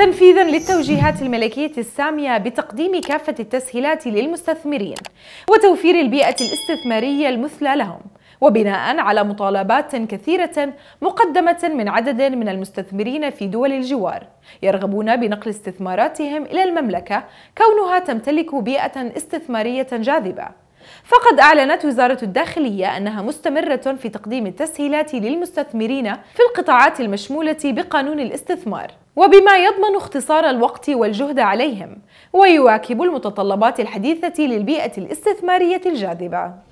تنفيذا للتوجيهات الملكية السامية بتقديم كافة التسهيلات للمستثمرين وتوفير البيئة الاستثمارية المثلى لهم وبناء على مطالبات كثيرة مقدمة من عدد من المستثمرين في دول الجوار يرغبون بنقل استثماراتهم إلى المملكة كونها تمتلك بيئة استثمارية جاذبة فقد أعلنت وزارة الداخلية أنها مستمرة في تقديم التسهيلات للمستثمرين في القطاعات المشمولة بقانون الاستثمار وبما يضمن اختصار الوقت والجهد عليهم ويواكب المتطلبات الحديثة للبيئة الاستثمارية الجاذبة